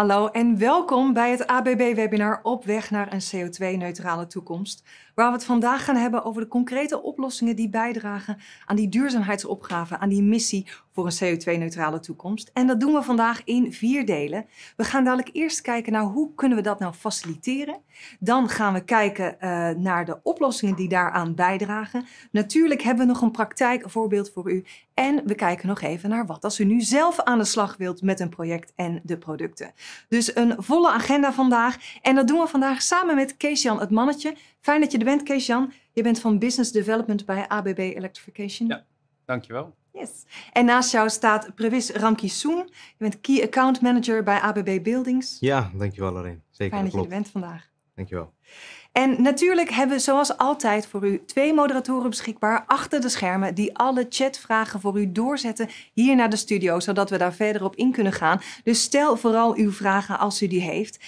hallo en welkom bij het ABB-webinar Op weg naar een CO2-neutrale toekomst waar we het vandaag gaan hebben over de concrete oplossingen die bijdragen aan die duurzaamheidsopgave, aan die missie voor een CO2-neutrale toekomst. En dat doen we vandaag in vier delen. We gaan dadelijk eerst kijken naar hoe kunnen we dat nou faciliteren. Dan gaan we kijken eh, naar de oplossingen die daaraan bijdragen. Natuurlijk hebben we nog een praktijkvoorbeeld voor u. En we kijken nog even naar wat als u nu zelf aan de slag wilt met een project en de producten. Dus een volle agenda vandaag. En dat doen we vandaag samen met Kees-Jan het Mannetje, Fijn dat je er bent, Kees-Jan. Je bent van Business Development bij ABB Electrification. Ja, dankjewel. Yes. En naast jou staat Prewis Ramkisoen. Je bent Key Account Manager bij ABB Buildings. Ja, dankjewel Lorraine. Zeker, Fijn dat, dat je er bent vandaag. Dankjewel. En natuurlijk hebben we zoals altijd voor u twee moderatoren beschikbaar achter de schermen die alle chatvragen voor u doorzetten hier naar de studio, zodat we daar verder op in kunnen gaan. Dus stel vooral uw vragen als u die heeft.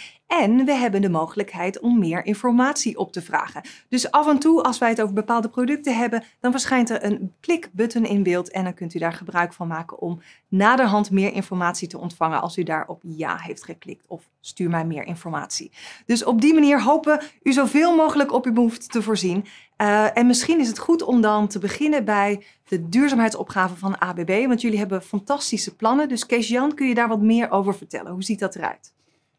En we hebben de mogelijkheid om meer informatie op te vragen. Dus af en toe, als wij het over bepaalde producten hebben, dan verschijnt er een klikbutton in beeld en dan kunt u daar gebruik van maken om naderhand meer informatie te ontvangen als u daar op ja heeft geklikt of stuur mij meer informatie. Dus op die manier hopen we u zoveel mogelijk op uw behoefte te voorzien. Eh, en misschien is het goed om dan te beginnen bij de duurzaamheidsopgave van ABB, want jullie hebben fantastische plannen. Dus Kees Jan, kun je daar wat meer over vertellen? Hoe ziet dat eruit?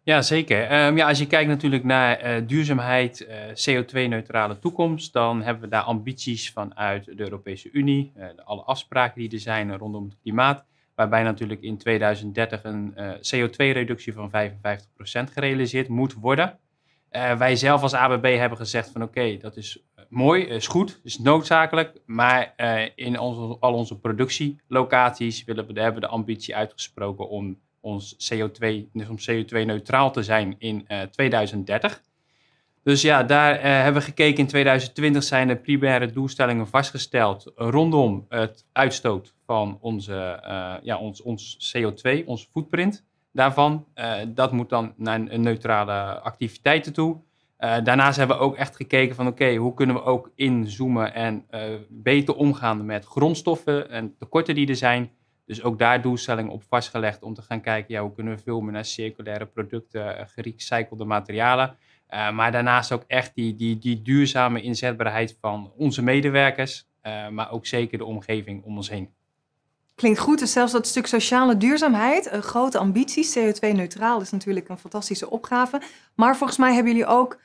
Ja, zeker. Ehm, ja, als je kijkt natuurlijk naar eh, duurzaamheid, eh, CO2-neutrale toekomst, dan hebben we daar ambities vanuit de Europese Unie, eh, alle afspraken die er zijn rondom het klimaat, waarbij natuurlijk in 2030 een CO2-reductie van 55% gerealiseerd moet worden. wij zelf als ABB hebben gezegd van oké, dat is mooi, is goed, is noodzakelijk, maar in onze, al onze productielocaties willen we, hebben we de ambitie uitgesproken om ons CO2, dus om CO2-neutraal te zijn in 2030. Eh, dus ja, daar eh, hebben we gekeken. In 2020 zijn de primaire doelstellingen vastgesteld rondom het uitstoot van onze, eh, ja, ons, ons CO2, onze footprint daarvan. dat moet dan naar een neutrale activiteiten toe. daarnaast hebben we ook echt gekeken van oké, hoe kunnen we ook inzoomen en beter omgaan met grondstoffen en tekorten die er zijn. Dus ook daar doelstellingen op vastgelegd om te gaan kijken, ja, hoe kunnen we filmen naar circulaire producten, eh, gerecyclede materialen. Eh, maar daarnaast ook echt die, die, die duurzame inzetbaarheid van onze medewerkers, eh, maar ook zeker de omgeving om ons heen. Klinkt goed, dus zelfs dat stuk sociale duurzaamheid, een grote ambitie. CO2-neutraal is natuurlijk een fantastische opgave. Maar volgens mij hebben jullie ook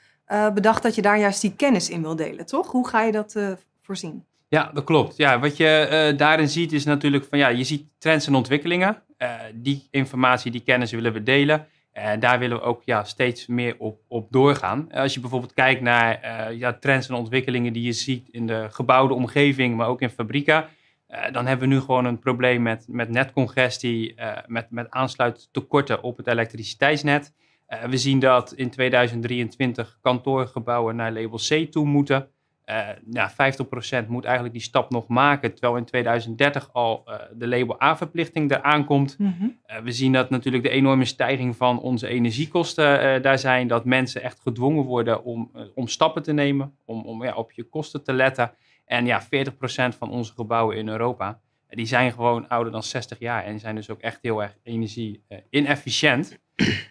bedacht dat je daar juist die kennis in wil delen, toch? Hoe ga je dat voorzien? Ja, dat klopt. Ja, wat je eh, daarin ziet is natuurlijk van ja, je ziet trends en ontwikkelingen. Uh, die informatie, die kennis willen we delen. En daar willen we ook ja, steeds meer op, op doorgaan. Eh, als je bijvoorbeeld kijkt naar ja, trends en ontwikkelingen die je ziet in de gebouwde omgeving, maar ook in fabrieken. dan hebben we nu gewoon een probleem met, met netcongestie, met, met aansluittekorten op het elektriciteitsnet. we zien dat in 2023 kantoorgebouwen naar label C toe moeten uh, ja, 50% moet eigenlijk die stap nog maken. Terwijl in 2030 al eh, de label A-verplichting eraan komt. Mhm. Eh, we zien dat natuurlijk de enorme stijging van onze energiekosten eh, daar zijn. Dat mensen echt gedwongen worden om, om stappen te nemen. Om, om ja, op je kosten te letten. En ja, 40% van onze gebouwen in Europa. Die zijn gewoon ouder dan 60 jaar en zijn dus ook echt heel erg energie-inefficiënt.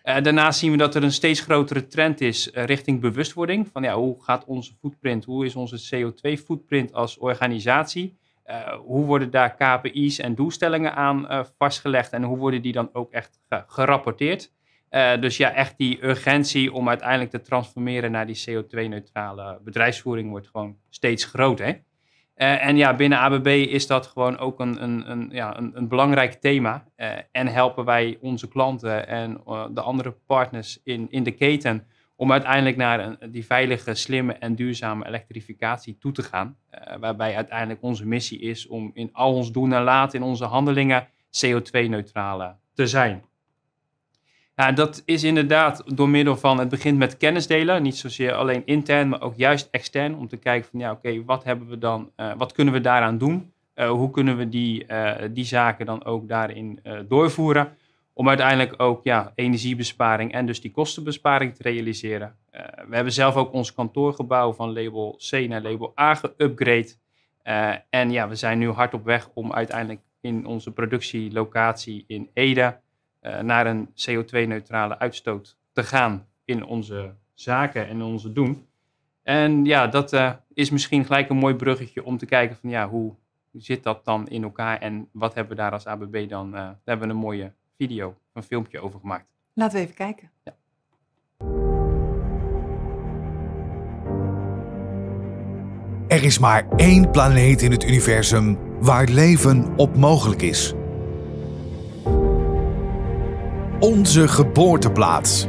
Eh, daarnaast zien we dat er een steeds grotere trend is eh, richting bewustwording. Van ja, hoe gaat onze footprint, hoe is onze CO2-footprint als organisatie? Uh, hoe worden daar KPI's en doelstellingen aan vastgelegd en hoe worden die dan ook echt gerapporteerd? dus ja, echt die urgentie om uiteindelijk te transformeren naar die CO2-neutrale bedrijfsvoering wordt gewoon steeds groter. Eh, en ja, binnen ABB is dat gewoon ook een, een, een, ja, een, een belangrijk thema. Eh, en helpen wij onze klanten en eh, de andere partners in, in de keten om uiteindelijk naar een, die veilige, slimme en duurzame elektrificatie toe te gaan. waarbij uiteindelijk onze missie is om in al ons doen en laten, in onze handelingen, co 2 neutraal te zijn. Ja, dat is inderdaad door middel van, het begint met kennis delen niet zozeer alleen intern, maar ook juist extern, om te kijken van ja, oké, wat hebben we dan, eh, wat kunnen we daaraan doen? Eh, hoe kunnen we die, eh, die zaken dan ook daarin doorvoeren? Om uiteindelijk ook ja, energiebesparing en dus die kostenbesparing te realiseren. we hebben zelf ook ons kantoorgebouw van label C naar label A geüpgrade. en ja, we zijn nu hard op weg om uiteindelijk in onze productielocatie in Ede eh, naar een CO2-neutrale uitstoot te gaan in onze zaken en onze doen. En ja, dat eh, is misschien gelijk een mooi bruggetje om te kijken van ja, hoe zit dat dan in elkaar en wat hebben we daar als ABB dan? Uh, daar hebben we een mooie video, een filmpje over gemaakt. Laten we even kijken. Er is maar één planeet in het universum waar leven op mogelijk is. Onze geboorteplaats,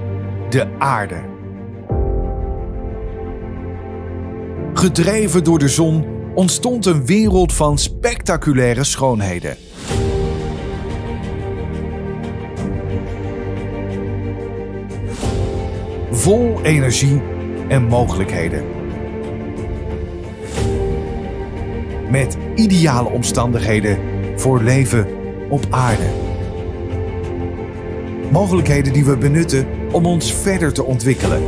de aarde. Gedreven door de zon ontstond een wereld van spectaculaire schoonheden. Vol energie en mogelijkheden. Met ideale omstandigheden voor leven op aarde. Mogelijkheden die we benutten om ons verder te ontwikkelen.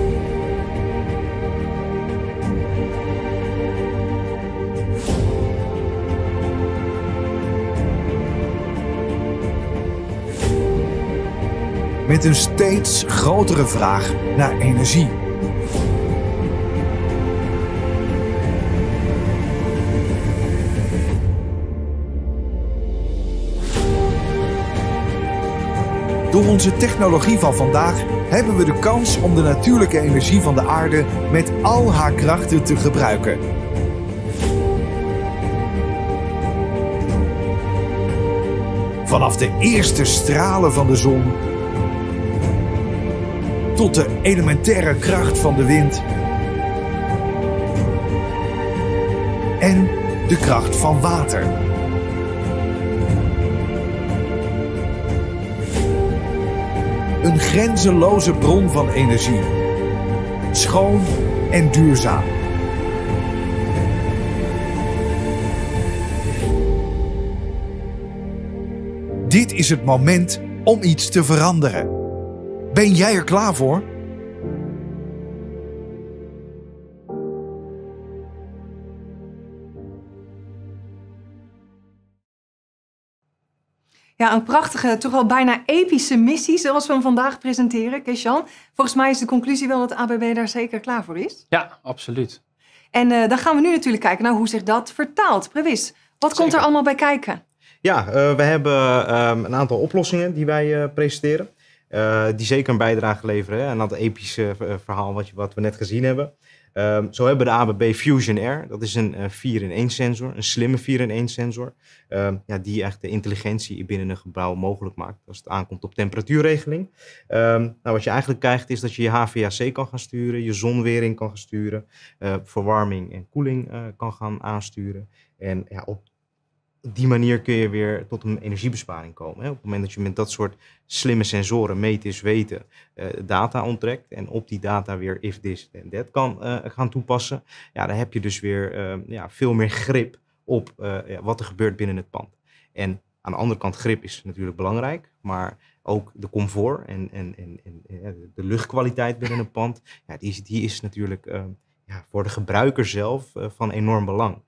Met een steeds grotere vraag naar energie. onze technologie van vandaag hebben we de kans om de natuurlijke energie van de aarde met al haar krachten te gebruiken. Vanaf de eerste stralen van de zon tot de elementaire kracht van de wind en de kracht van water. Een grenzeloze bron van energie. Schoon en duurzaam. Dit is het moment om iets te veranderen. Ben jij er klaar voor? Ja, een prachtige, toch wel bijna epische missie zoals we hem vandaag presenteren, Keesjan. Volgens mij is de conclusie wel dat ABB daar zeker klaar voor is. Ja, absoluut. En eh, dan gaan we nu natuurlijk kijken naar hoe zich dat vertaalt. Previs, wat komt er allemaal bij kijken? Ja, eh, we hebben ehm, een aantal oplossingen die wij eh, presenteren. die zeker een bijdrage leveren aan dat epische verhaal wat, je, wat we net gezien hebben. Ehm, zo hebben we de ABB Fusion Air. Dat is een 4-in-1 eh, sensor, een slimme 4-in-1 sensor. Ehm, ja, die echt de intelligentie binnen een gebouw mogelijk maakt als het aankomt op temperatuurregeling. Ehm, nou, wat je eigenlijk krijgt is dat je je HVAC kan gaan sturen, je zonwering kan gaan sturen, eh, verwarming en koeling eh, kan gaan aansturen. En ja, op op die manier kun je weer tot een energiebesparing komen. Hè. Op het moment dat je met dat soort slimme sensoren, is weten, eh, data onttrekt en op die data weer if this en that kan eh, gaan toepassen, ja, dan heb je dus weer eh, ja, veel meer grip op wat er gebeurt binnen het pand. En aan de andere kant, grip is natuurlijk belangrijk, maar ook de comfort en, en, en, en de luchtkwaliteit binnen een pand, ja, die, is, die is natuurlijk ja, voor de gebruiker zelf van enorm belang.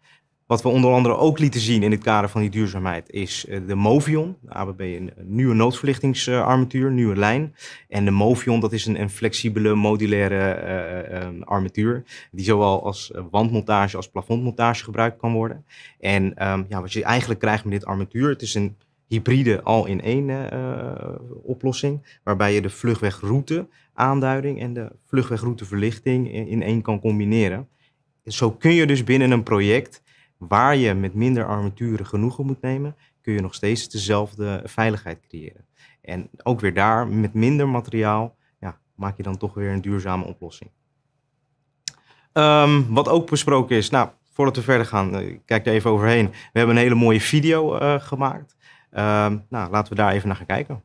Wat we onder andere ook lieten zien in het kader van die duurzaamheid is eh, de Movion. De ABB een nieuwe noodverlichtingsarmatuur, nieuwe lijn. En de Movion, dat is een, een flexibele modulaire eh, eh, armatuur. Die zowel als wandmontage als plafondmontage gebruikt kan worden. En ehm, ja, wat je eigenlijk krijgt met dit armatuur, het is een hybride al in één oplossing. Waarbij je de vlugwegrouteaanduiding aanduiding en de vlugwegrouteverlichting verlichting in één kan combineren. Zo kun je dus binnen een project waar je met minder armaturen genoegen moet nemen, kun je nog steeds dezelfde veiligheid creëren. En ook weer daar, met minder materiaal, ja, maak je dan toch weer een duurzame oplossing. Ehm, wat ook besproken is, nou, voordat we verder gaan, eh, kijk er even overheen. We hebben een hele mooie video eh, gemaakt. Ehm, nou, laten we daar even naar gaan kijken.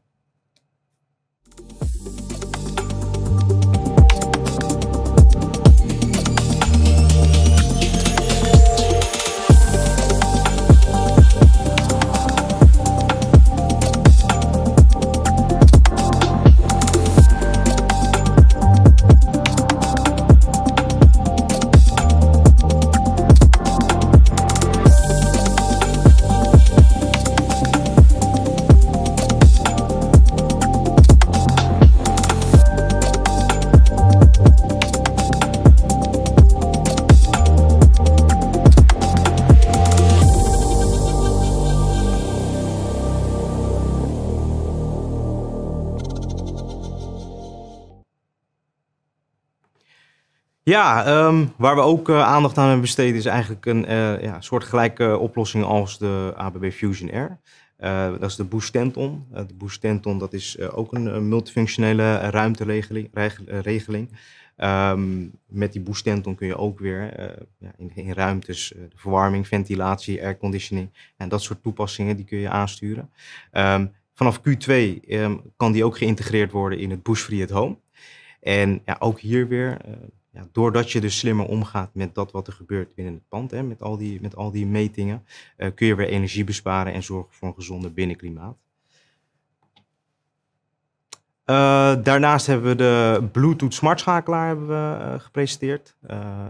Ja, ehm, waar we ook eh, aandacht aan hebben besteed is eigenlijk een uh, ja, soortgelijke eh, oplossing als de ABB Fusion Air. dat is de Boost Tenton. de Boost Tenton dat is ook een, multifunctionele ruimteregeling. Ehm, met die Boost Tenton kun je ook weer ja, in, ruimtes de verwarming, ventilatie, airconditioning en dat soort toepassingen die kun je aansturen. Ehm, vanaf Q2 kan die ook geïntegreerd worden in het Boost Free at Home. En ja, ook hier weer, ja, doordat je dus slimmer omgaat met dat wat er gebeurt binnen het pand, hè, met, al die, met al die metingen, eh, kun je weer energie besparen en zorgen voor een gezonder binnenklimaat. Eh, daarnaast hebben we de Bluetooth smartschakelaar hebben we, eh, gepresenteerd.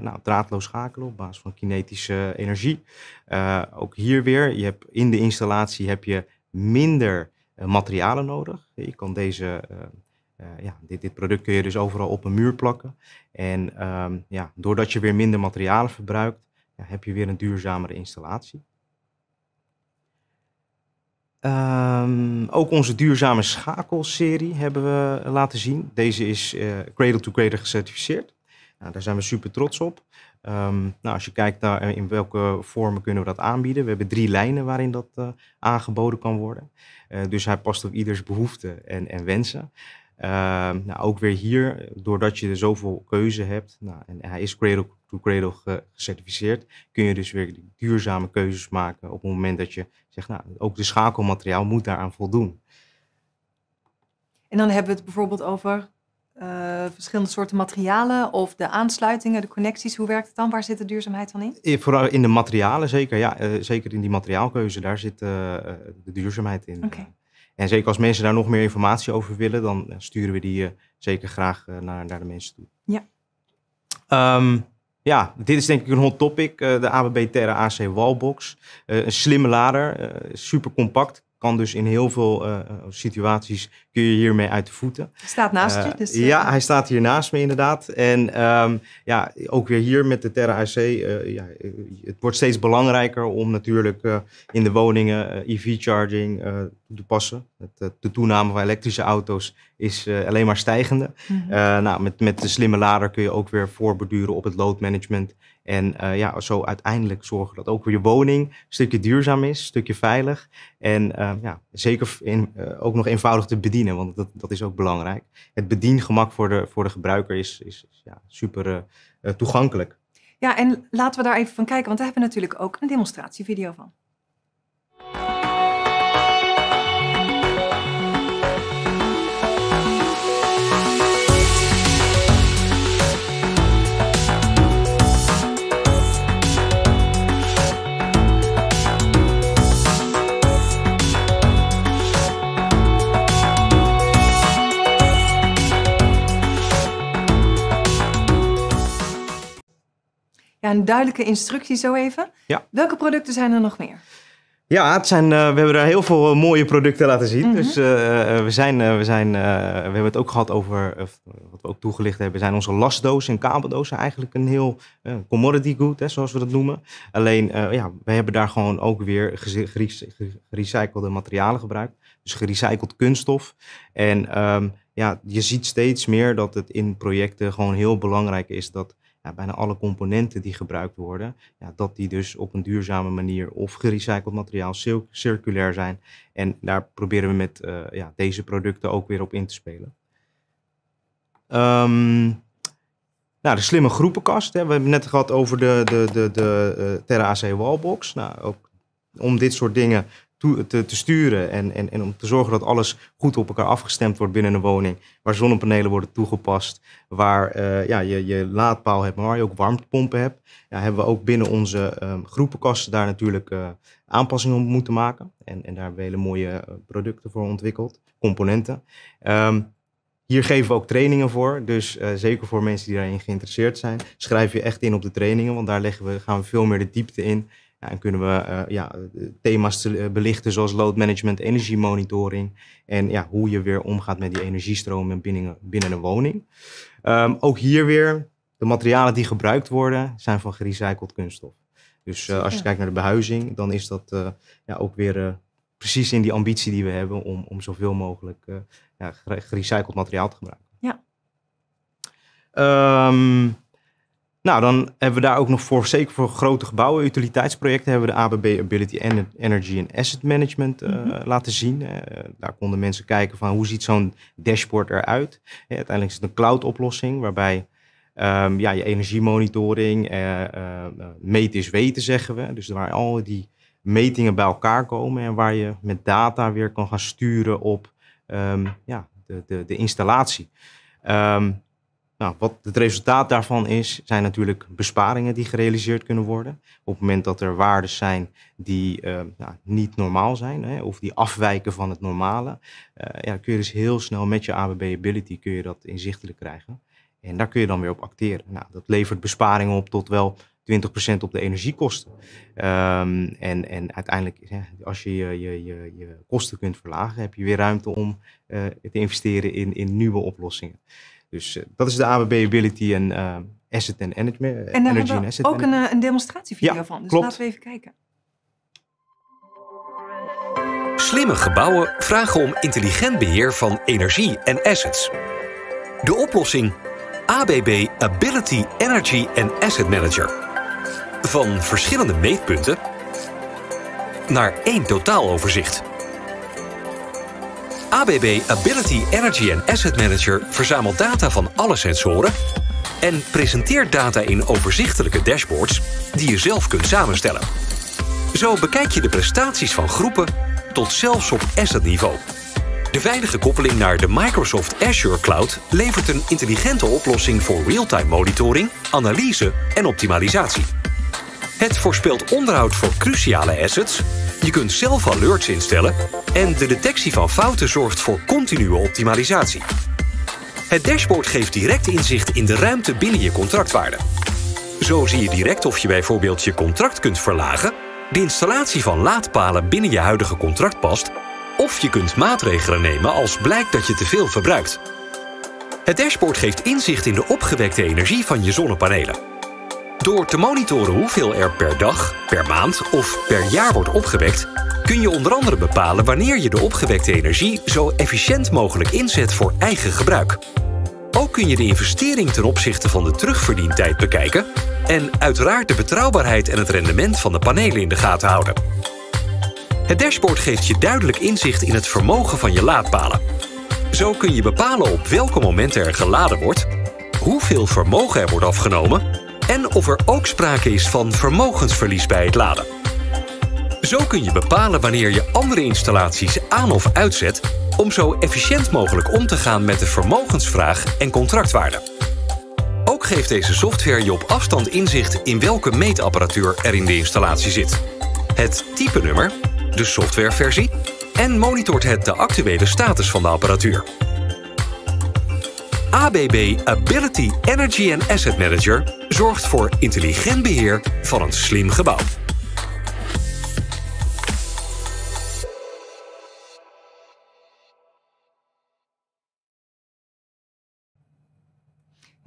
nou, draadloos schakelen op basis van kinetische energie. ook hier weer, je hebt, in de installatie heb je minder materialen nodig. Je kan deze eh, ja, dit, dit, product kun je dus overal op een muur plakken. En ehm, ja, doordat je weer minder materialen verbruikt, ja, heb je weer een duurzamere installatie. Ehm, ook onze duurzame schakelserie hebben we laten zien. Deze is eh, Cradle to Cradle gecertificeerd. Nou, daar zijn we super trots op. Ehm, nou, als je kijkt naar eh, in welke vormen kunnen we dat aanbieden. We hebben drie lijnen waarin dat aangeboden kan worden. dus hij past op ieders behoeften en, en wensen. Ehm, nou, ook weer hier, doordat je er zoveel keuze hebt, nou, en hij is cradle to cradle gecertificeerd, kun je dus weer duurzame keuzes maken op het moment dat je zegt, nou, ook de schakelmateriaal moet daaraan voldoen. En dan hebben we het bijvoorbeeld over eh, verschillende soorten materialen of de aansluitingen, de connecties. Hoe werkt het dan? Waar zit de duurzaamheid dan in? Vooral in de materialen zeker, ja. Eh, zeker in die materiaalkeuze, daar zit eh, de duurzaamheid in. Okay. En zeker als mensen daar nog meer informatie over willen, dan sturen we die eh, zeker graag eh, naar, naar de mensen toe. Ja. Ehm, ja, dit is denk ik een hot topic. Eh, de ABB Terra AC Wallbox. een slimme lader, super compact kan dus in heel veel eh, eh, situaties kun je hiermee uit de voeten. Hij staat naast eh, je. Dus, Ja, hij staat hier naast me inderdaad. En ehm, ja, ook weer hier met de Terra AC. ja, het wordt steeds belangrijker om natuurlijk in de woningen EV-charging e toe te passen. Het, de toename van elektrische auto's is alleen maar stijgende. Mhm. nou, met, met de slimme lader kun je ook weer voorbeduren op het loadmanagement en eh, ja, zo uiteindelijk zorgen dat ook je woning een stukje duurzaam is, een stukje veilig. En eh, ja, zeker in, eh, ook nog eenvoudig te bedienen, want dat, dat is ook belangrijk. Het bediengemak voor de, voor de gebruiker is, is, is ja, super toegankelijk. Ja, en laten we daar even van kijken, want daar hebben we natuurlijk ook een demonstratievideo van. een duidelijke instructie zo even. Ja. Welke producten zijn er nog meer? Ja, het zijn, eh, we hebben er heel veel eh, mooie producten laten zien. Mhm. Dus eh, we, zijn, we, zijn, we hebben het ook gehad over, wat we ook toegelicht hebben, zijn onze lasdozen en kabeldozen eigenlijk een heel commodity good, hè, zoals we dat noemen. Alleen, ja, we hebben daar gewoon ook weer gerecyclede materialen gebruikt. Dus gerecycled kunststof. En ehm, ja, je ziet steeds meer dat het in projecten gewoon heel belangrijk is dat bijna alle componenten die gebruikt worden, ja, dat die dus op een duurzame manier of gerecycled materiaal circulair zijn. En daar proberen we met eh, ja, deze producten ook weer op in te spelen. Ehm, nou, de slimme groepenkast. Hè. We hebben het net gehad over de, de, de, de eh, Terra AC Wallbox. Nou, ook om dit soort dingen te, te, sturen en, en, en om te zorgen dat alles goed op elkaar afgestemd wordt binnen een woning, waar zonnepanelen worden toegepast, waar eh, ja, je, je laadpaal hebt, maar waar je ook warmtepompen hebt, ja, hebben we ook binnen onze um, groepenkasten daar natuurlijk eh, aanpassingen op moeten maken. En, en daar hebben we hele mooie eh, producten voor ontwikkeld, componenten. Ehm, hier geven we ook trainingen voor. Dus zeker voor mensen die daarin geïnteresseerd zijn, schrijf je echt in op de trainingen. Want daar leggen we, gaan we veel meer de diepte in en kunnen we eh, ja, thema's eh, belichten zoals load energiemonitoring en ja, hoe je weer omgaat met die energiestromen binnen, binnen een woning. Ehm, ook hier weer, de materialen die gebruikt worden zijn van gerecycled kunststof. Dus eh, als je kijkt naar de behuizing, dan is dat ja, ook weer precies in die ambitie die we hebben om, om zoveel mogelijk ja, gerecycled materiaal te gebruiken. Ja. Ehm, nou, dan hebben we daar ook nog voor, zeker voor grote gebouwen, utiliteitsprojecten, hebben we de ABB Ability Energy en Asset Management eh, mhm. laten zien. Eh, daar konden mensen kijken van hoe ziet zo'n dashboard eruit. Eh, uiteindelijk is het een cloud oplossing waarbij ehm, ja, je energiemonitoring, uh, meten is weten zeggen we. Dus waar al die metingen bij elkaar komen en waar je met data weer kan gaan sturen op ehm, ja, de, de, de installatie. Um, nou, wat het resultaat daarvan is, zijn natuurlijk besparingen die gerealiseerd kunnen worden. Op het moment dat er waarden zijn die eh, nou, niet normaal zijn hè, of die afwijken van het normale, eh, ja, kun je dus heel snel met je ABB Ability kun je dat inzichtelijk krijgen. En daar kun je dan weer op acteren. Nou, dat levert besparingen op tot wel 20% op de energiekosten. Ehm, en, en uiteindelijk, als je je, je je, kosten kunt verlagen, heb je weer ruimte om eh, te investeren in, in nieuwe oplossingen. Dus eh, dat is de ABB Ability en eh, Asset and Energy eh, En daar Energy hebben we ook een, een, demonstratievideo van. Dus klopt. laten we even kijken. Slimme gebouwen vragen om intelligent beheer van energie en assets. De oplossing ABB Ability Energy and Asset Manager. Van verschillende meetpunten naar één totaaloverzicht. ABB Ability Energy and Asset Manager verzamelt data van alle sensoren en presenteert data in overzichtelijke dashboards die je zelf kunt samenstellen. Zo bekijk je de prestaties van groepen tot zelfs op assetniveau. De veilige koppeling naar de Microsoft Azure Cloud levert een intelligente oplossing voor real-time monitoring, analyse en optimalisatie. Het voorspelt onderhoud voor cruciale assets je kunt zelf alerts instellen en de detectie van fouten zorgt voor continue optimalisatie. Het dashboard geeft direct inzicht in de ruimte binnen je contractwaarde. Zo zie je direct of je bijvoorbeeld je contract kunt verlagen, de installatie van laadpalen binnen je huidige contract past of je kunt maatregelen nemen als blijkt dat je te veel verbruikt. Het dashboard geeft inzicht in de opgewekte energie van je zonnepanelen. Door te monitoren hoeveel er per dag, per maand of per jaar wordt opgewekt, kun je onder andere bepalen wanneer je de opgewekte energie zo efficiënt mogelijk inzet voor eigen gebruik. Ook kun je de investering ten opzichte van de terugverdientijd bekijken en uiteraard de betrouwbaarheid en het rendement van de panelen in de gaten houden. Het dashboard geeft je duidelijk inzicht in het vermogen van je laadpalen. Zo kun je bepalen op welke momenten er geladen wordt, hoeveel vermogen er wordt afgenomen en of er ook sprake is van vermogensverlies bij het laden. Zo kun je bepalen wanneer je andere installaties aan of uitzet om zo efficiënt mogelijk om te gaan met de vermogensvraag en contractwaarde. Ook geeft deze software je op afstand inzicht in welke meetapparatuur er in de installatie zit. Het typenummer, de softwareversie en monitort het de actuele status van de apparatuur. ABB Ability Energy and Asset Manager zorgt voor intelligent beheer van een slim gebouw.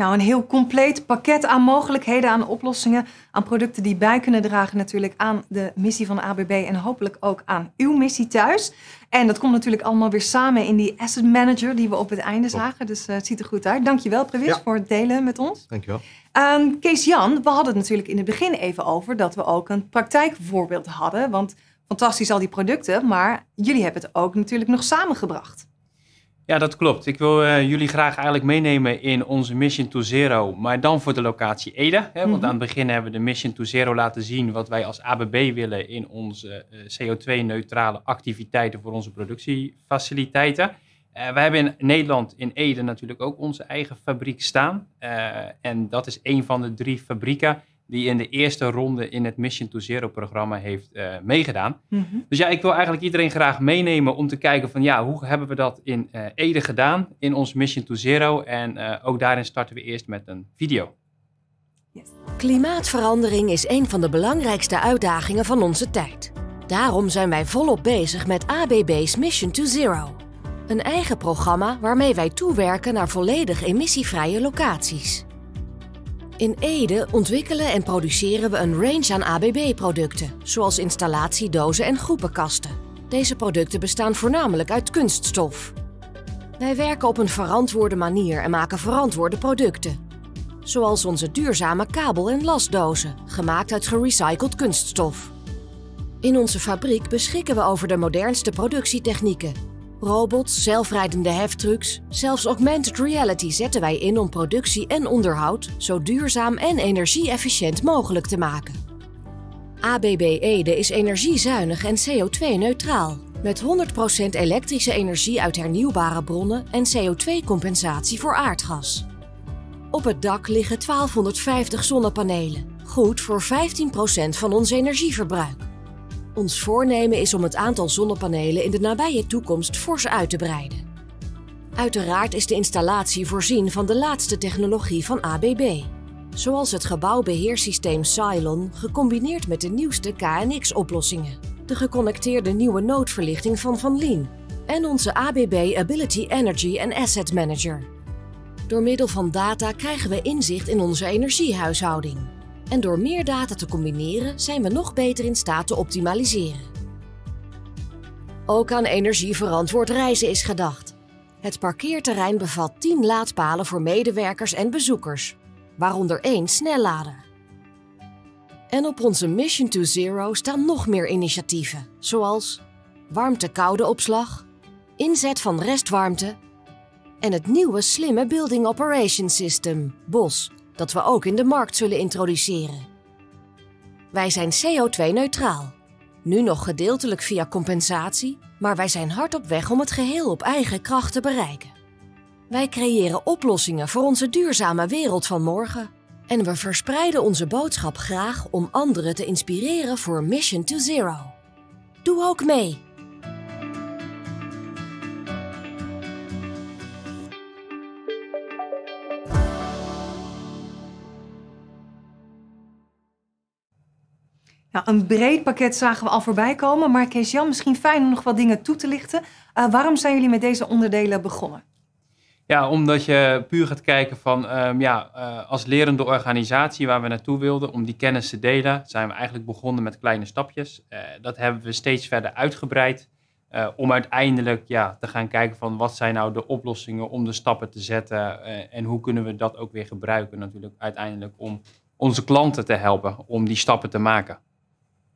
Nou, een heel compleet pakket aan mogelijkheden, aan oplossingen, aan producten die bij kunnen dragen natuurlijk aan de missie van de ABB en hopelijk ook aan uw missie thuis. En dat komt natuurlijk allemaal weer samen in die asset manager die we op het einde zagen. Dus eh, het ziet er goed uit. Dankjewel Previs voor het delen met ons. Dankjewel. Um, ehm, Kees-Jan, we hadden het natuurlijk in het begin even over dat we ook een praktijkvoorbeeld hadden. Want fantastisch al die producten, maar jullie hebben het ook natuurlijk nog samengebracht. Ja, dat klopt. Ik wil eh, jullie graag eigenlijk meenemen in onze Mission to Zero, maar dan voor de locatie Ede. Hè, want mhm. aan het begin hebben we de Mission to Zero laten zien wat wij als ABB willen in onze eh, CO2-neutrale activiteiten voor onze productiefaciliteiten. Uh, we hebben in Nederland, in Ede natuurlijk ook onze eigen fabriek staan. en dat is een van de drie fabrieken die in de eerste ronde in het Mission to Zero programma heeft eh, meegedaan. Mhm. Dus ja, ik wil eigenlijk iedereen graag meenemen om te kijken van ja, hoe hebben we dat in uh, Ede gedaan in ons Mission to Zero. En eh, ook daarin starten we eerst met een video. Yes. Klimaatverandering is een van de belangrijkste uitdagingen van onze tijd. Daarom zijn wij volop bezig met ABB's Mission to Zero. Een eigen programma waarmee wij toewerken naar volledig emissievrije locaties. In Ede ontwikkelen en produceren we een range aan ABB-producten, zoals installatiedozen en groepenkasten. Deze producten bestaan voornamelijk uit kunststof. Wij werken op een verantwoorde manier en maken verantwoorde producten. Zoals onze duurzame kabel- en lasdozen, gemaakt uit gerecycled kunststof. In onze fabriek beschikken we over de modernste productietechnieken Robots, zelfrijdende heftrucks, zelfs augmented reality zetten wij in om productie en onderhoud zo duurzaam en energie-efficiënt mogelijk te maken. ABB Ede is energiezuinig en CO2-neutraal, met 100% elektrische energie uit hernieuwbare bronnen en CO2-compensatie voor aardgas. Op het dak liggen 1250 zonnepanelen, goed voor 15% van ons energieverbruik. Ons voornemen is om het aantal zonnepanelen in de nabije toekomst fors uit te breiden. Uiteraard is de installatie voorzien van de laatste technologie van ABB, zoals het gebouwbeheersysteem Cylon gecombineerd met de nieuwste KNX-oplossingen, de geconnecteerde nieuwe noodverlichting van Van Lien en onze ABB Ability Energy en Asset Manager. Door middel van data krijgen we inzicht in onze energiehuishouding. En door meer data te combineren zijn we nog beter in staat te optimaliseren. Ook aan energieverantwoord reizen is gedacht. Het parkeerterrein bevat 10 laadpalen voor medewerkers en bezoekers, waaronder één snellader. En op onze Mission to Zero staan nog meer initiatieven, zoals warmte-koude opslag, inzet van restwarmte en het nieuwe slimme Building Operation System, BOS dat we ook in de markt zullen introduceren. Wij zijn CO2-neutraal. Nu nog gedeeltelijk via compensatie, maar wij zijn hard op weg om het geheel op eigen kracht te bereiken. Wij creëren oplossingen voor onze duurzame wereld van morgen en we verspreiden onze boodschap graag om anderen te inspireren voor Mission to Zero. Doe ook mee! Nou, een breed pakket zagen we al voorbij komen, maar Kees-Jan, misschien fijn om nog wat dingen toe te lichten. Eh, waarom zijn jullie met deze onderdelen begonnen? Ja, omdat je puur gaat kijken van, ehm, ja, eh, als lerende organisatie waar we naartoe wilden, om die kennis te delen, zijn we eigenlijk begonnen met kleine stapjes. Eh, dat hebben we steeds verder uitgebreid, om uiteindelijk ja, te gaan kijken van wat zijn nou de oplossingen om de stappen te zetten en hoe kunnen we dat ook weer gebruiken natuurlijk uiteindelijk om onze klanten te helpen om die stappen te maken.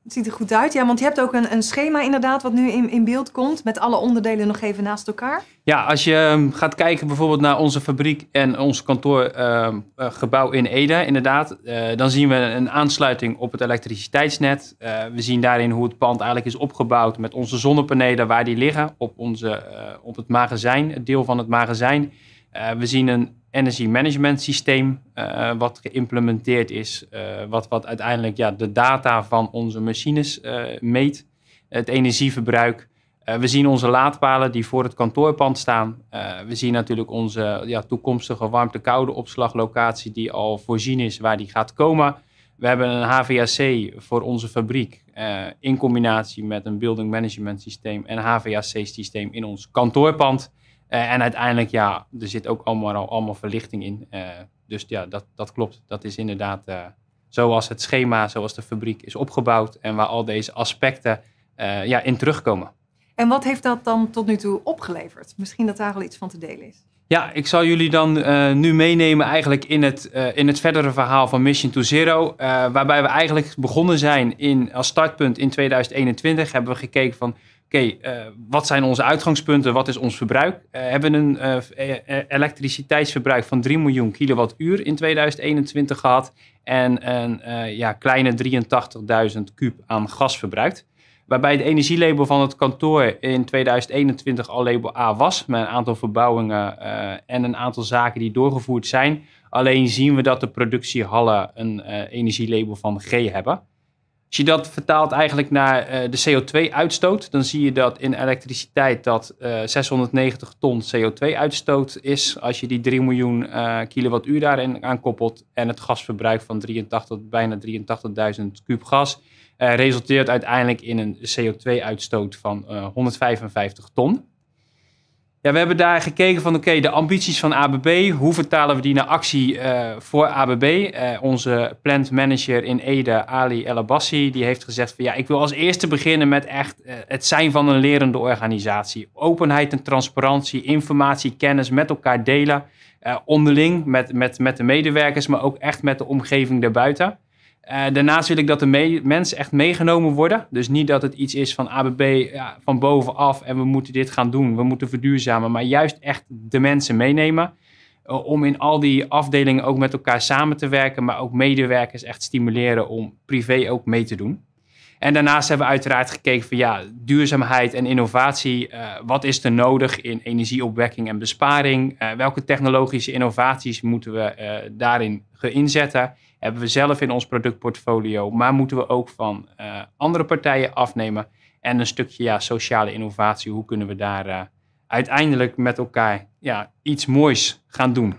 Het ziet er goed uit. Ja, want je hebt ook een, een schema inderdaad wat nu in, in, beeld komt met alle onderdelen nog even naast elkaar. Ja, als je ehm, gaat kijken bijvoorbeeld naar onze fabriek en ons kantoorgebouw ehm, eh, in Ede, inderdaad, eh, dan zien we een aansluiting op het elektriciteitsnet. Eh, we zien daarin hoe het pand eigenlijk is opgebouwd met onze zonnepanelen, waar die liggen op, onze, op het magazijn, het deel van het magazijn. we zien een energy management systeem eh, wat geïmplementeerd is, eh, wat, wat uiteindelijk ja, de data van onze machines eh, meet, het energieverbruik. we zien onze laadpalen die voor het kantoorpand staan. we zien natuurlijk onze ja, toekomstige warmte-koude opslaglocatie die al voorzien is waar die gaat komen. We hebben een HVAC voor onze fabriek in combinatie met een building management systeem en HVAC systeem in ons kantoorpand. Eh, en uiteindelijk, ja, er zit ook allemaal, allemaal verlichting in. Eh, dus ja, dat, dat klopt. Dat is inderdaad eh, zoals het schema, zoals de fabriek is opgebouwd en waar al deze aspecten ja, in terugkomen. En wat heeft dat dan tot nu toe opgeleverd? Misschien dat daar al iets van te delen is. Ja, ik zal jullie dan eh, nu meenemen eigenlijk in het, eh, in het verdere verhaal van Mission to Zero. Eh, waarbij we eigenlijk begonnen zijn in, als startpunt in 2021. Hebben we gekeken van, oké, wat zijn onze uitgangspunten? Wat is ons verbruik? hebben we een e-, e-, elektriciteitsverbruik van 3 miljoen kilowattuur in 2021 gehad. En een ja, kleine 83.000 kub aan gas verbruikt. Waarbij het energielabel van het kantoor in 2021 al label A was, met een aantal verbouwingen eh, en een aantal zaken die doorgevoerd zijn. Alleen zien we dat de productiehallen een eh, energielabel van G hebben. Als je dat vertaalt eigenlijk naar eh, de CO2-uitstoot, dan zie je dat in elektriciteit dat 690 ton CO2-uitstoot is. Als je die 3 miljoen kilowattuur daarin aankoppelt en het gasverbruik van 83, bijna 83.000 kub gas eh, resulteert uiteindelijk in een CO2-uitstoot van 155 eh, ton. Ja, we hebben daar gekeken van oké, de ambities van ABB, hoe vertalen we die naar actie eh, voor ABB? onze plant manager in Ede, Ali El die heeft gezegd van ja, ik wil als eerste beginnen met echt het zijn van een lerende organisatie. Openheid en transparantie, informatie, kennis met elkaar delen, onderling met, met, met de medewerkers, maar ook echt met de omgeving daarbuiten. Eh, daarnaast wil ik dat de mensen echt meegenomen worden. Dus niet dat het iets is van ABB ja, van bovenaf en we moeten dit gaan doen, we moeten verduurzamen. Maar juist echt de mensen meenemen. Eh, om in al die afdelingen ook met elkaar samen te werken, maar ook medewerkers echt stimuleren om privé ook mee te doen. En daarnaast hebben we uiteraard gekeken van ja, duurzaamheid en innovatie. Eh, wat is er nodig in energieopwekking en besparing? welke technologische innovaties moeten we daarin inzetten? hebben we zelf in ons productportfolio, maar moeten we ook van eh, andere partijen afnemen. En een stukje ja, sociale innovatie, hoe kunnen we daar eh, uiteindelijk met elkaar ja, iets moois gaan doen.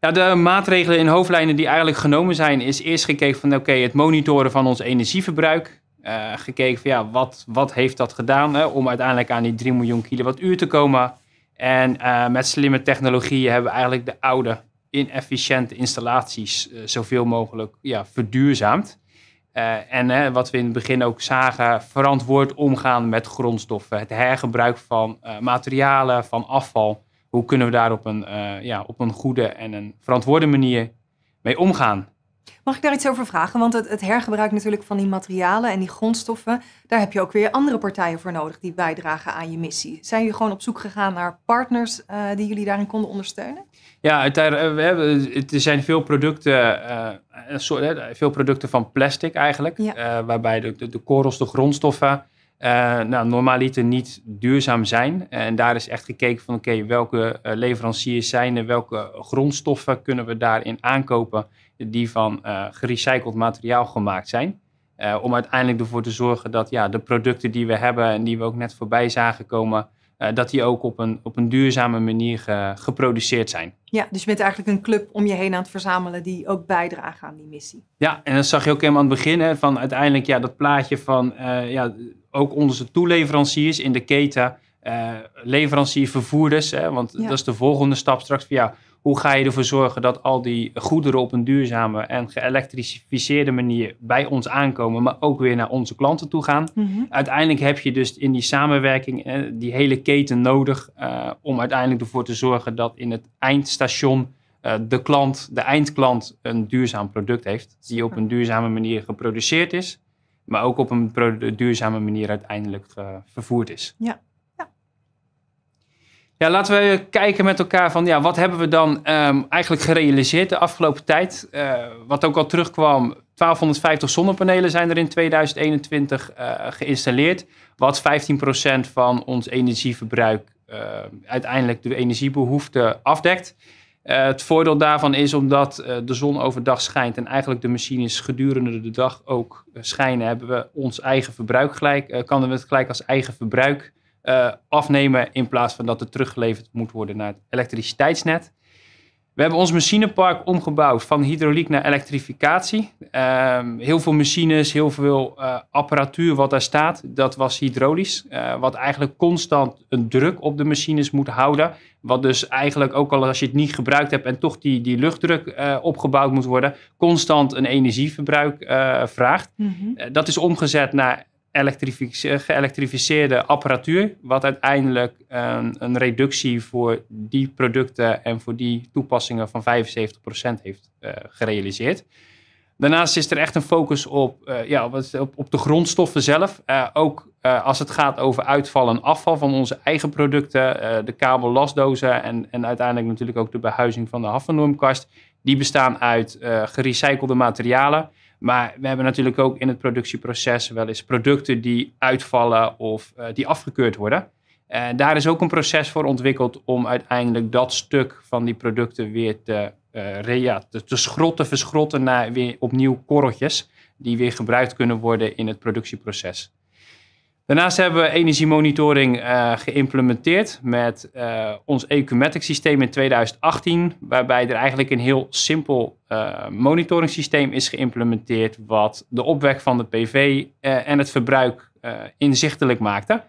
Ja, de maatregelen in hoofdlijnen die eigenlijk genomen zijn, is eerst gekeken van oké, het monitoren van ons energieverbruik. Eh, gekeken van ja, wat, wat heeft dat gedaan hè, om uiteindelijk aan die 3 miljoen kilowattuur te komen. En met slimme technologieën hebben we eigenlijk de oude inefficiënte installaties eh, zoveel mogelijk ja, verduurzaamt. Eh, en hè, wat we in het begin ook zagen, verantwoord omgaan met grondstoffen. Het hergebruik van eh, materialen, van afval. Hoe kunnen we daar op een, ja, op een goede en een verantwoorde manier mee omgaan? Mag ik daar iets over vragen? Want het, hergebruik natuurlijk van die materialen en die grondstoffen, daar heb je ook weer andere partijen voor nodig die bijdragen aan je missie. Zijn jullie gewoon op zoek gegaan naar partners eh, die jullie daarin konden ondersteunen? Ja, eh, het, er zijn veel producten, eh, veel producten van plastic eigenlijk, waarbij de, de, de korrels, de grondstoffen eh, nou, normaliter niet duurzaam zijn. En daar is echt gekeken van oké, welke eh, leveranciers zijn er, welke grondstoffen kunnen we daarin aankopen die van eh, gerecycled materiaal gemaakt zijn. om uiteindelijk ervoor te zorgen dat ja, de producten die we hebben en die we ook net voorbij zagen komen, dat die ook op een, op een duurzame manier geproduceerd zijn. Ja, dus je bent eigenlijk een club om je heen aan het verzamelen die ook bijdragen aan die missie. Ja, en dat zag je ook helemaal aan het begin, hè, van uiteindelijk ja, dat plaatje van ja, ook onze toeleveranciers in de keten, uh, eh, leveranciers, vervoerders, hè, want dat is de volgende stap straks. ja, hoe ga je ervoor zorgen dat al die goederen op een duurzame en geëlektrificeerde manier bij ons aankomen, maar ook weer naar onze klanten toe gaan? Mhm. Uiteindelijk heb je dus in die samenwerking eh, die hele keten nodig eh, om uiteindelijk ervoor te zorgen dat in het eindstation de klant, de eindklant, een duurzaam product heeft, die op een duurzame manier geproduceerd is maar ook op een duurzame manier uiteindelijk eh, vervoerd is. Ja. ja. Ja, laten we kijken met elkaar van ja, wat hebben we dan ehm, eigenlijk gerealiseerd de afgelopen tijd? Eh, wat ook al terugkwam, 1250 zonnepanelen zijn er in 2021 eh, geïnstalleerd. Wat 15% van ons energieverbruik ehm, uiteindelijk de energiebehoefte afdekt. Eh, het voordeel daarvan is omdat eh, de zon overdag schijnt en eigenlijk de machines gedurende de dag ook eh, schijnen, hebben we ons eigen verbruik gelijk, kunnen we het gelijk als eigen verbruik afnemen in plaats van dat het teruggeleverd moet worden naar het elektriciteitsnet. We hebben ons machinepark omgebouwd van hydrauliek naar elektrificatie. Ehm, heel veel machines, heel veel eh, apparatuur wat daar staat, dat was hydraulisch. Eh, wat eigenlijk constant een druk op de machines moet houden. Wat dus eigenlijk, ook al als je het niet gebruikt hebt en toch die, die luchtdruk eh, opgebouwd moet worden, constant een energieverbruik vraagt. Mhm. dat is omgezet naar geëlektrificeerde apparatuur, wat uiteindelijk een, ehm, een, reductie voor die producten en voor die toepassingen van 75% heeft eh, gerealiseerd. Daarnaast is er echt een focus op, eh, ja, op, op, de grondstoffen zelf. Eh, ook als het gaat over uitval en afval van onze eigen producten, de kabellastdozen en, en uiteindelijk natuurlijk ook de behuizing van de havenormkast. Die bestaan uit gerecyclede materialen. Maar we hebben natuurlijk ook in het productieproces wel eens producten die uitvallen of eh, die afgekeurd worden. Uh, daar is ook een proces voor ontwikkeld om uiteindelijk dat stuk van die producten weer te, uh, te, te, schrotten, verschrotten naar weer opnieuw korreltjes. Die weer gebruikt kunnen worden in het productieproces. Daarnaast hebben we energiemonitoring uh, geïmplementeerd met eh, ons Ecumatic systeem in 2018, waarbij er eigenlijk een heel simpel uh, eh, monitoring systeem is geïmplementeerd, wat de opwek van de PV en het verbruik inzichtelijk maakte.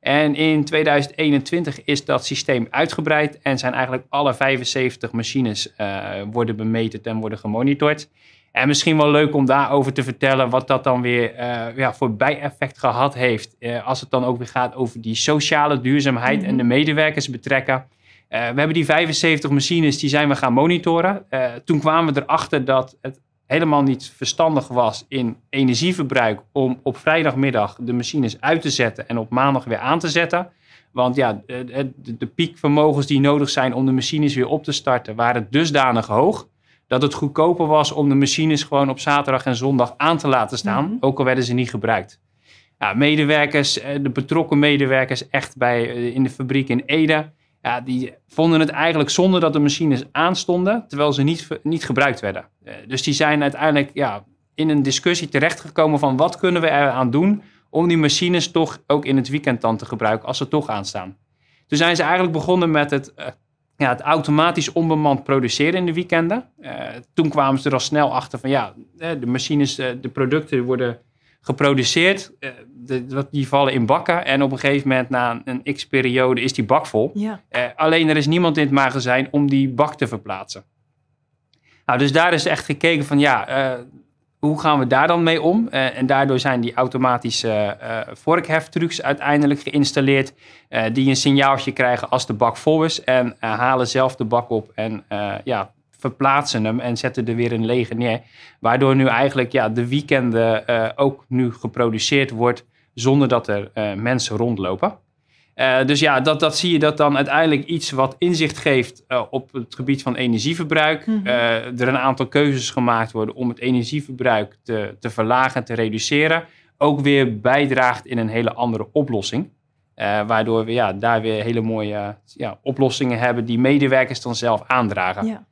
En in 2021 is dat systeem uitgebreid en zijn eigenlijk alle 75 machines worden bemeten en worden gemonitord. En misschien wel leuk om daarover te vertellen wat dat dan weer uh, ja, voor bijeffect gehad heeft. Eh, als het dan ook weer gaat over die sociale duurzaamheid en de mhm. medewerkers betrekken. Eh, we hebben die 75 machines, die zijn we gaan monitoren. toen kwamen we erachter dat het helemaal niet verstandig was in energieverbruik om op vrijdagmiddag de machines uit te zetten en op maandag weer aan te zetten. Want ja, de piekvermogens die nodig zijn om de machines weer op te starten waren dusdanig hoog dat het goedkoper was om de machines gewoon op zaterdag en zondag aan te laten staan, mhm. ook al werden ze niet gebruikt. Ja, medewerkers, eh, de betrokken medewerkers echt bij, eh, in de fabriek in Ede, ja, die vonden het eigenlijk zonde dat de machines aanstonden, terwijl ze niet, niet gebruikt werden. Eh, dus die zijn uiteindelijk ja, in een discussie terechtgekomen van wat kunnen we eraan doen om die machines toch ook in het weekend dan te gebruiken als ze toch aanstaan. Toen zijn ze eigenlijk begonnen met het ja, het automatisch onbemand produceren in de weekenden. Eh, toen kwamen ze er al snel achter van ja, eh, de machines, eh, de producten worden geproduceerd. De, die vallen in bakken. En op een gegeven moment, na een, x-periode, is die bak vol. alleen er is niemand in het magazijn om die bak te verplaatsen. Nou, dus daar is echt gekeken van ja, hoe gaan we daar dan mee om? Eh, en daardoor zijn die automatische uh, vorkheftrucs uiteindelijk geïnstalleerd. Eh, die een signaaltje krijgen als de bak vol is. En halen zelf de bak op en ja, verplaatsen hem en zetten er weer een lege neer. Waardoor nu eigenlijk ja, de weekenden ook nu geproduceerd wordt zonder dat er mensen rondlopen. Eh, dus ja, dat, dat zie je dat dan uiteindelijk iets wat inzicht geeft eh, op het gebied van energieverbruik. Mhm. Eh, er een aantal keuzes gemaakt worden om het energieverbruik te, te verlagen, te reduceren. Ook weer bijdraagt in een hele andere oplossing. waardoor we ja, daar weer hele mooie ja, oplossingen hebben die medewerkers dan zelf aandragen. Ja.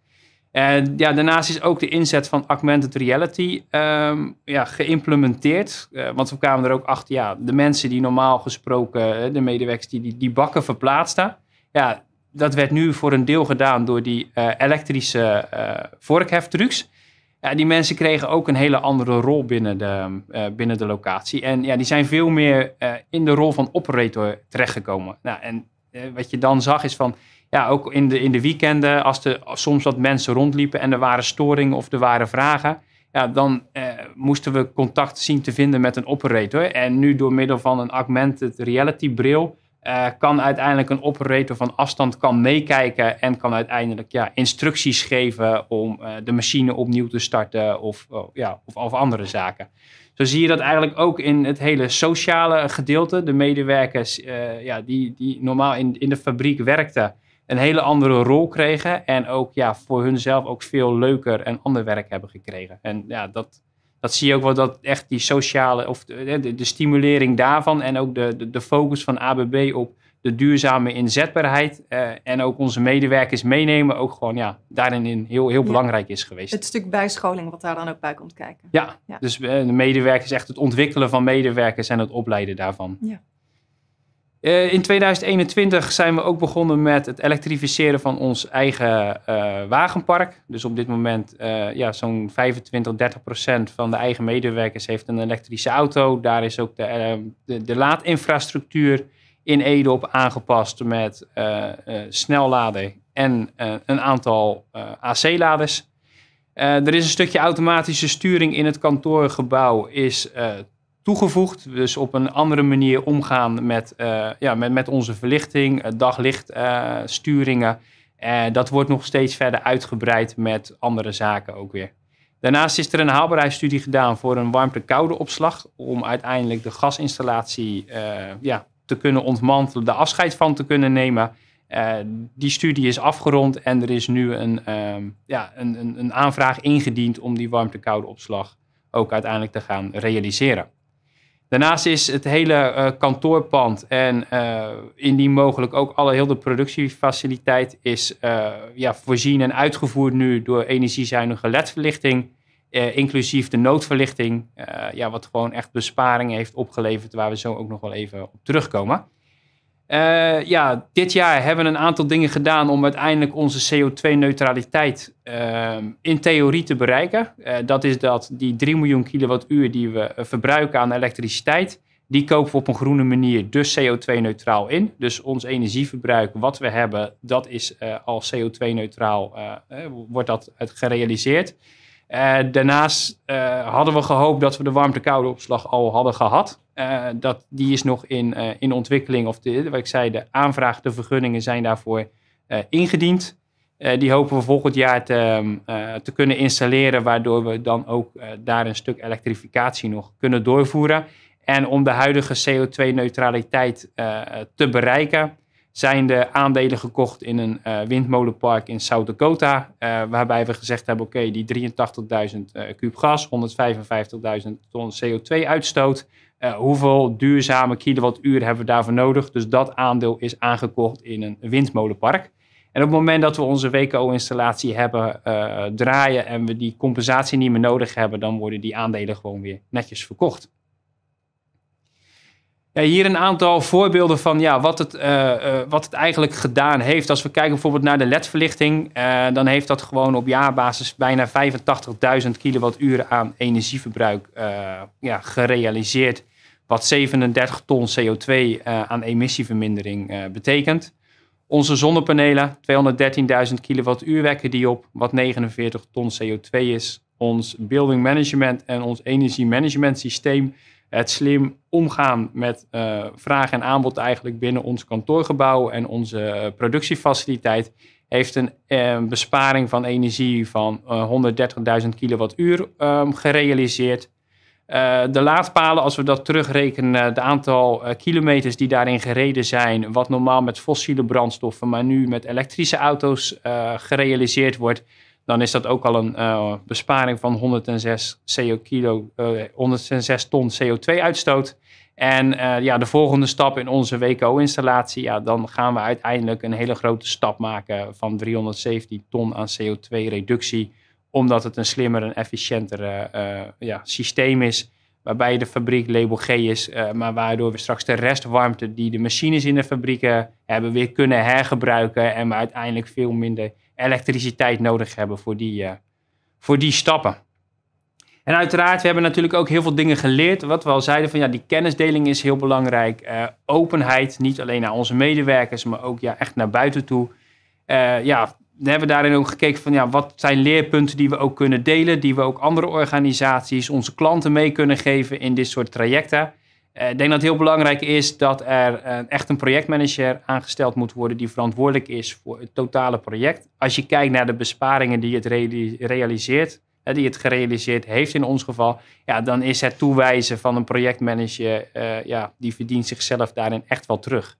En ja, daarnaast is ook de inzet van augmented reality ehm, ja, geïmplementeerd. Eh, want we kwamen er ook achter, ja, de mensen die normaal gesproken, eh, de medewerkers die, die, bakken verplaatsten. Ja, dat werd nu voor een deel gedaan door die eh, elektrische uh, vorkheftrucs. Ja, die mensen kregen ook een hele andere rol binnen de, binnen de locatie. En ja, die zijn veel meer in de rol van operator terechtgekomen. Nou, en wat je dan zag is van ja, ook in de, in de weekenden, als er soms wat mensen rondliepen en er waren storingen of er waren vragen, ja, dan eh, moesten we contact zien te vinden met een operator. En nu door middel van een augmented reality bril eh, kan uiteindelijk een operator van afstand kan meekijken en kan uiteindelijk ja, instructies geven om eh, de machine opnieuw te starten of, oh, ja, of, of andere zaken. Zo zie je dat eigenlijk ook in het hele sociale gedeelte. De medewerkers eh, ja, die, die normaal in, in de fabriek werkten, een hele andere rol kregen. En ook ja, voor hunzelf ook veel leuker en ander werk hebben gekregen. En ja, dat, dat zie je ook wel, dat echt die sociale, of de, de, stimulering daarvan en ook de, de, de, focus van ABB op de duurzame inzetbaarheid eh, en ook onze medewerkers meenemen, ook gewoon ja, daarin heel, heel belangrijk is geweest. Het stuk bijscholing wat daar dan ook bij komt kijken. Ja, dus eh, de medewerkers, echt het ontwikkelen van medewerkers en het opleiden daarvan. Ja. Eh, in 2021 zijn we ook begonnen met het elektrificeren van ons eigen eh, wagenpark. Dus op dit moment uh, ja, zo'n 25, 30 procent van de eigen medewerkers heeft een elektrische auto. Daar is ook de, de laadinfrastructuur in Ede op aangepast met snellader en een aantal AC-laders. er is een stukje automatische sturing in het kantoorgebouw, is toegevoegd. Dus op een andere manier omgaan met, eh, ja, met, met onze verlichting, eh, daglichtsturingen. Eh, dat wordt nog steeds verder uitgebreid met andere zaken ook weer. Daarnaast is er een haalbaarheidsstudie gedaan voor een warmte-koude opslag. Om uiteindelijk de gasinstallatie ja, te kunnen ontmantelen, de afscheid van te kunnen nemen. die studie is afgerond en er is nu een, ehm, ja, een, een, aanvraag ingediend om die warmte-koude opslag ook uiteindelijk te gaan realiseren. Daarnaast is het hele eh, kantoorpand en uh, indien mogelijk ook alle heel de productiefaciliteit is eh, ja, voorzien en uitgevoerd nu door energiezuinige ledverlichting, inclusief de noodverlichting, ja, wat gewoon echt besparingen heeft opgeleverd, waar we zo ook nog wel even op terugkomen. Eh, ja, dit jaar hebben we een aantal dingen gedaan om uiteindelijk onze CO2-neutraliteit ehm, in theorie te bereiken. Eh, dat is dat die 3 miljoen kilowattuur die we eh, verbruiken aan elektriciteit, die kopen we op een groene manier dus CO2-neutraal in. Dus ons energieverbruik wat we hebben, dat is al CO2-neutraal, wordt dat gerealiseerd. daarnaast hadden we gehoopt dat we de warmte-koude opslag al hadden gehad. Eh, dat, die is nog in, eh, in ontwikkeling. Of de, wat ik zei, de aanvraag, de vergunningen zijn daarvoor eh, ingediend. die hopen we volgend jaar te, ehm, te, kunnen installeren, waardoor we dan ook daar een stuk elektrificatie nog kunnen doorvoeren. En om de huidige CO2-neutraliteit te bereiken, zijn de aandelen gekocht in een windmolenpark in South Dakota, waarbij we gezegd hebben: oké, die 83.000 kub gas, 155.000 ton CO2-uitstoot, eh, hoeveel duurzame kilowattuur hebben we daarvoor nodig? Dus dat aandeel is aangekocht in een windmolenpark. En op het moment dat we onze WKO-installatie hebben eh, draaien en we die compensatie niet meer nodig hebben, dan worden die aandelen gewoon weer netjes verkocht hier een aantal voorbeelden van ja, wat, het, eh, eh, wat het eigenlijk gedaan heeft. Als we kijken bijvoorbeeld naar de ledverlichting, uh, dan heeft dat gewoon op jaarbasis bijna 85.000 kWh aan energieverbruik ja, gerealiseerd. Wat 37 ton CO2 aan emissievermindering betekent. Onze zonnepanelen, 213.000 kilowattuur wekken die op, wat 49 ton CO2 is. Ons building management en ons energiemanagement systeem het slim omgaan met eh, vraag en aanbod eigenlijk binnen ons kantoorgebouw en onze eh, productiefaciliteit heeft een eh, besparing van energie van 130.000 kilowattuur ehm, gerealiseerd. de laadpalen, als we dat terugrekenen, het aantal kilometers die daarin gereden zijn, wat normaal met fossiele brandstoffen, maar nu met elektrische auto's gerealiseerd wordt, dan is dat ook al een eh, besparing van 106, CO kilo, 106 eh, ton CO2-uitstoot. En eh, ja, de volgende stap in onze WKO-installatie, ja, dan gaan we uiteindelijk een hele grote stap maken van 317 ton aan CO2-reductie, omdat het een slimmer en efficiënter ja, systeem is, waarbij de fabriek label G is, maar waardoor we straks de restwarmte die de machines in de fabrieken hebben weer kunnen hergebruiken en we uiteindelijk veel minder elektriciteit nodig hebben voor die, eh, voor die stappen. En uiteraard, we hebben natuurlijk ook heel veel dingen geleerd. Wat we al zeiden, van ja, die kennisdeling is heel belangrijk. Eh, openheid, niet alleen naar onze medewerkers, maar ook ja, echt naar buiten toe. Eh, ja, we hebben daarin ook gekeken van ja, wat zijn leerpunten die we ook kunnen delen, die we ook andere organisaties, onze klanten mee kunnen geven in dit soort trajecten. Eh, ik denk dat het heel belangrijk is dat er eh, echt een projectmanager aangesteld moet worden die verantwoordelijk is voor het totale project. Als je kijkt naar de besparingen die het realiseert, die het gerealiseerd heeft in ons geval, ja, dan is het toewijzen van een projectmanager, eh, ja, die verdient zichzelf daarin echt wel terug.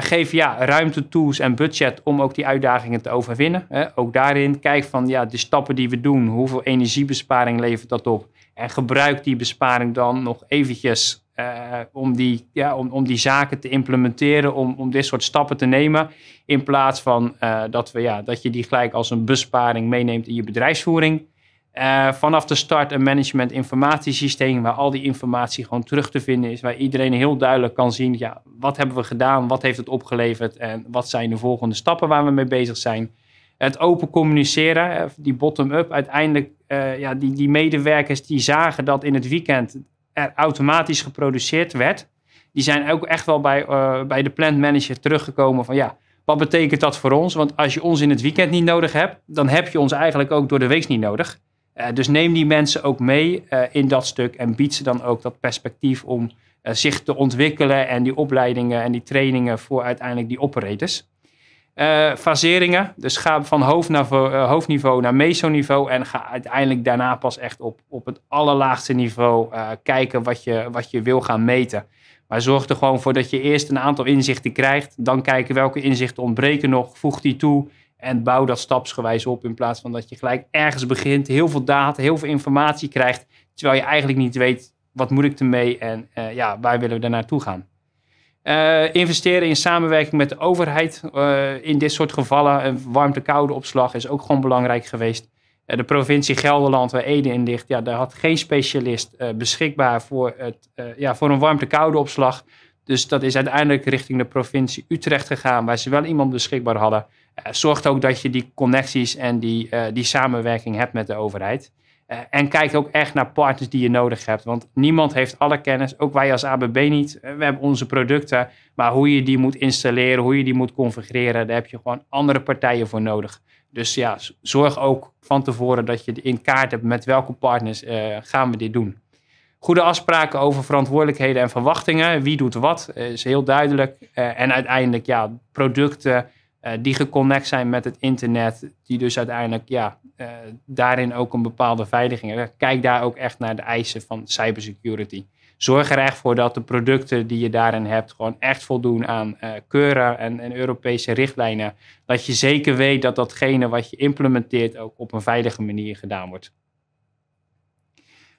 geef ja, ruimte, tools en budget om ook die uitdagingen te overwinnen. ook daarin kijk van ja, de stappen die we doen, hoeveel energiebesparing levert dat op? En gebruik die besparing dan nog eventjes eh, om, die, ja, om, om die zaken te implementeren, om, om dit soort stappen te nemen. In plaats van eh, dat, we, ja, dat je die gelijk als een besparing meeneemt in je bedrijfsvoering. Eh, vanaf de start een management informatiesysteem waar al die informatie gewoon terug te vinden is. Waar iedereen heel duidelijk kan zien, ja, wat hebben we gedaan, wat heeft het opgeleverd en wat zijn de volgende stappen waar we mee bezig zijn. Het open communiceren, die bottom-up, uiteindelijk uh, ja, die, die medewerkers die zagen dat in het weekend automatisch geproduceerd werd, die zijn ook echt wel bij, eh, bij de plant manager teruggekomen van ja, wat betekent dat voor ons? Want als je ons in het weekend niet nodig hebt, dan heb je ons eigenlijk ook door de week niet nodig. Eh, dus neem die mensen ook mee eh, in dat stuk en bied ze dan ook dat perspectief om zich te ontwikkelen en die opleidingen en die trainingen voor uiteindelijk die operators. Eh, faseringen, dus ga van hoofdniveau, uh, hoofdniveau naar mesoniveau en ga uiteindelijk daarna pas echt op, op het allerlaagste niveau eh, kijken wat je, wat je wil gaan meten. Maar zorg er gewoon voor dat je eerst een aantal inzichten krijgt, dan kijken welke inzichten ontbreken nog, voeg die toe en bouw dat stapsgewijs op in plaats van dat je gelijk ergens begint, heel veel data, heel veel informatie krijgt, terwijl je eigenlijk niet weet wat moet ik ermee en ja, waar willen we daar naartoe gaan. Eh, investeren in samenwerking met de overheid eh, in dit soort gevallen. Een warmte-koude opslag is ook gewoon belangrijk geweest. Eh, de provincie Gelderland, waar Ede in ligt, ja, daar had geen specialist beschikbaar voor, het, ja, voor een warmte-koude opslag. Dus dat is uiteindelijk richting de provincie Utrecht gegaan, waar ze wel iemand beschikbaar hadden. zorgt ook dat je die connecties en die, die samenwerking hebt met de overheid. Eh, en kijk ook echt naar partners die je nodig hebt. Want niemand heeft alle kennis, ook wij als ABB niet. Eh, we hebben onze producten, maar hoe je die moet installeren, hoe je die moet configureren, daar heb je gewoon andere partijen voor nodig. Dus ja, zorg ook van tevoren dat je in kaart hebt met welke partners eh, gaan we dit doen. Goede afspraken over verantwoordelijkheden en verwachtingen. Wie doet wat is heel duidelijk. en uiteindelijk, ja, producten eh, die geconnect zijn met het internet, die dus uiteindelijk ja, eh, daarin ook een bepaalde veiliging hebben. Kijk daar ook echt naar de eisen van cybersecurity. Zorg er echt voor dat de producten die je daarin hebt gewoon echt voldoen aan uh, eh, keuren en, en, Europese richtlijnen. Dat je zeker weet dat datgene wat je implementeert ook op een veilige manier gedaan wordt.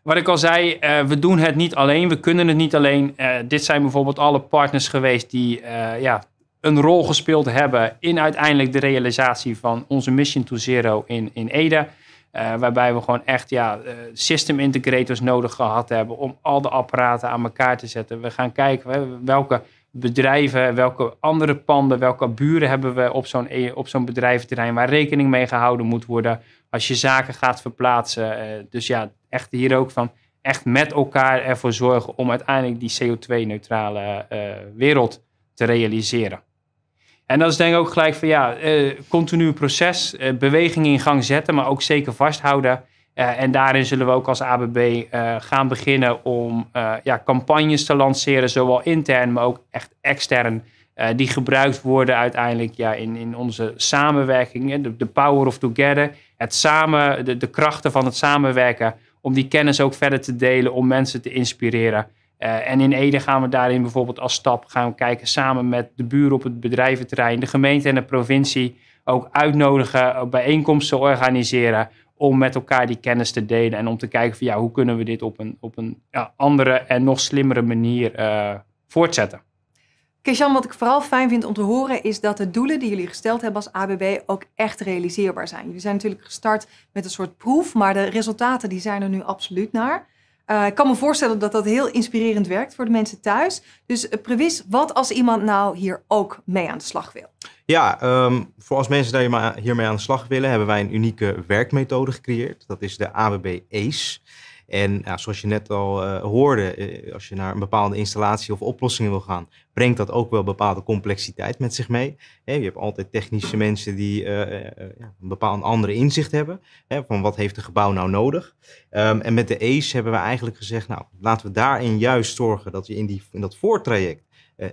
Wat ik al zei, we doen het niet alleen, we kunnen het niet alleen. dit zijn bijvoorbeeld alle partners geweest die ja, een rol gespeeld hebben in uiteindelijk de realisatie van onze Mission to Zero in, in Ede. Eh, waarbij we gewoon echt ja, eh, system integrators nodig gehad hebben om al de apparaten aan elkaar te zetten. We gaan kijken welke bedrijven, welke andere panden, welke buren hebben we op zo'n, eh, op zo'n bedrijventerrein waar rekening mee gehouden moet worden als je zaken gaat verplaatsen. dus ja, echt hier ook van echt met elkaar ervoor zorgen om uiteindelijk die CO2-neutrale wereld te realiseren. En dat is denk ik ook gelijk van ja, uh, continu proces, eh, beweging in gang zetten, maar ook zeker vasthouden. Eh, en daarin zullen we ook als ABB gaan beginnen om ja, campagnes te lanceren, zowel intern, maar ook echt extern. die gebruikt worden uiteindelijk ja, in, in onze samenwerking, de, power of together, het samen, de, de krachten van het samenwerken, om die kennis ook verder te delen, om mensen te inspireren. Eh, en in Ede gaan we daarin bijvoorbeeld als stap gaan kijken samen met de buren op het bedrijventerrein, de gemeente en de provincie ook uitnodigen, eh, bijeenkomsten organiseren om met elkaar die kennis te delen en om te kijken van ja, hoe kunnen we dit op een, op een ja, andere en nog slimmere manier uh, voortzetten. Kishan, wat ik vooral fijn vind om te horen is dat de doelen die jullie gesteld hebben als ABB ook echt realiseerbaar zijn. Jullie zijn natuurlijk gestart met een soort proef, maar de resultaten die zijn er nu absoluut naar. Eh, ik kan me voorstellen dat dat heel inspirerend werkt voor de mensen thuis. Dus uh, wat als iemand nou hier ook mee aan de slag wil? Ja, um, voor als mensen daar hiermee aan de slag willen, hebben wij een unieke werkmethode gecreëerd. Dat is de ABB ACE. En zoals je net al eh, hoorde, eh, als je naar een bepaalde installatie of oplossingen wil gaan, brengt dat ook wel bepaalde complexiteit met zich mee. je hebt altijd technische mensen die eh, een bepaald andere inzicht hebben van wat heeft een gebouw nou nodig. Ehm, en met de ACE hebben we eigenlijk gezegd, nou laten we daarin juist zorgen dat je in, die, in dat voortraject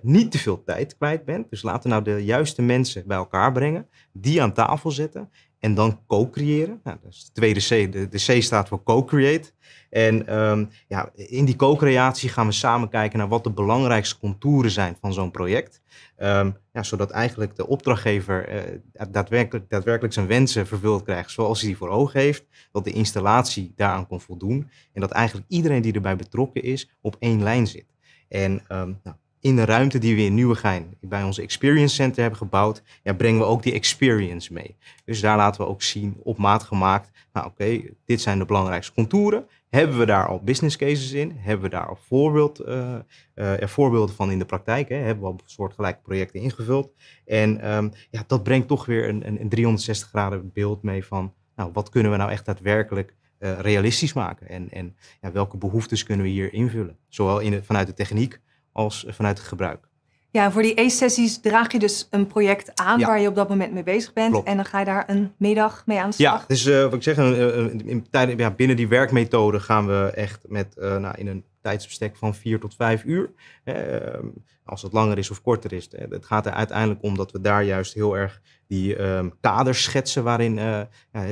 niet te veel tijd kwijt bent. Dus laten we nou de juiste mensen bij elkaar brengen, die aan tafel zetten en dan co-creëren. Nou, dat is de tweede C. De, C staat voor co-create. En ehm, ja, in die co-creatie gaan we samen kijken naar wat de belangrijkste contouren zijn van zo'n project. Ehm, ja, zodat eigenlijk de opdrachtgever eh, daadwerkelijk, daadwerkelijk zijn wensen vervuld krijgt zoals hij die voor ogen heeft. Dat de installatie daaraan kon voldoen. En dat eigenlijk iedereen die erbij betrokken is op één lijn zit. En ehm, nou, in de ruimte die we in Nieuwegein bij ons Experience Center hebben gebouwd, ja, brengen we ook die experience mee. Dus daar laten we ook zien, op maat gemaakt, nou oké, dit zijn de belangrijkste contouren. Hebben we daar al business cases in? Hebben we daar al voorbeeld, eh, eh, voorbeelden van in de praktijk? Hè? Hebben we al soortgelijke projecten ingevuld? En ehm, ja, dat brengt toch weer een, een, een 360 graden beeld mee van, nou, wat kunnen we nou echt daadwerkelijk eh, realistisch maken? En, en ja, welke behoeftes kunnen we hier invullen? Zowel in vanuit de techniek als eh, vanuit het gebruik. Ja, voor die e sessies draag je dus een project aan waar je op dat moment mee bezig bent. En dan ga je daar een middag mee aan de slag. Ja, dus uh, wat ik zeg, eh, in, ja, binnen die werkmethode gaan we echt met, nou, in een tijdsbestek van vier tot vijf uur. Ehm, als het langer is of korter is. Het gaat er uiteindelijk om dat we daar juist heel erg die um, kaders schetsen waarin de,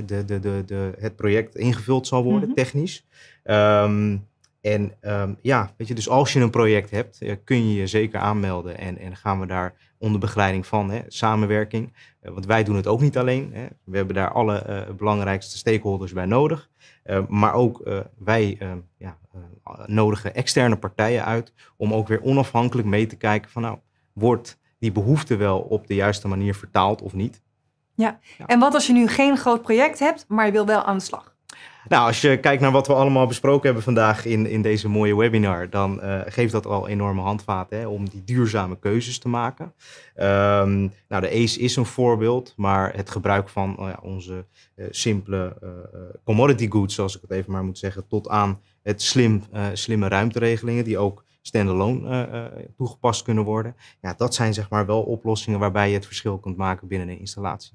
de, de, de, het project ingevuld zal worden, mhm. technisch. Ehm, en ehm, ja, weet je, dus als je een project hebt, eh, kun je je zeker aanmelden en, en gaan we daar onder begeleiding van, hè, samenwerking. Eh, want wij doen het ook niet alleen. Hè. We hebben daar alle eh, belangrijkste stakeholders bij nodig. maar ook wij ehm, ja, nodigen externe partijen uit om ook weer onafhankelijk mee te kijken van nou, wordt die behoefte wel op de juiste manier vertaald of niet? Ja, ja. en wat als je nu geen groot project hebt, maar je wil wel aan de slag? Nou, als je kijkt naar wat we allemaal besproken hebben vandaag in, in deze mooie webinar, dan eh, geeft dat al enorme handvaten om die duurzame keuzes te maken. Ehm, nou, de ACE is een voorbeeld, maar het gebruik van nou onze eh, simpele eh, commodity goods, zoals ik het even maar moet zeggen, tot aan het slim, slimme ruimteregelingen, die ook standalone toegepast kunnen worden. Ja, dat zijn zeg maar wel oplossingen waarbij je het verschil kunt maken binnen een installatie.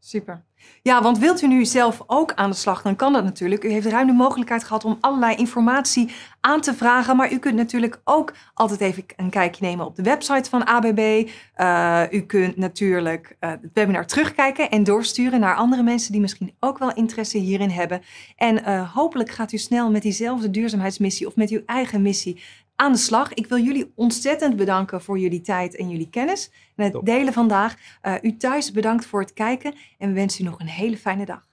Super. Ja, want wilt u nu zelf ook aan de slag, dan kan dat natuurlijk. U heeft ruim de mogelijkheid gehad om allerlei informatie aan te vragen. Maar u kunt natuurlijk ook altijd even een kijkje nemen op de website van ABB. Eh, u kunt natuurlijk eh, het webinar terugkijken en doorsturen naar andere mensen die misschien ook wel interesse hierin hebben. En eh, hopelijk gaat u snel met diezelfde duurzaamheidsmissie of met uw eigen missie aan de slag. Ik wil jullie ontzettend bedanken voor jullie tijd en jullie kennis en het delen vandaag. Eh, u thuis bedankt voor het kijken en we wensen u nog een hele fijne dag.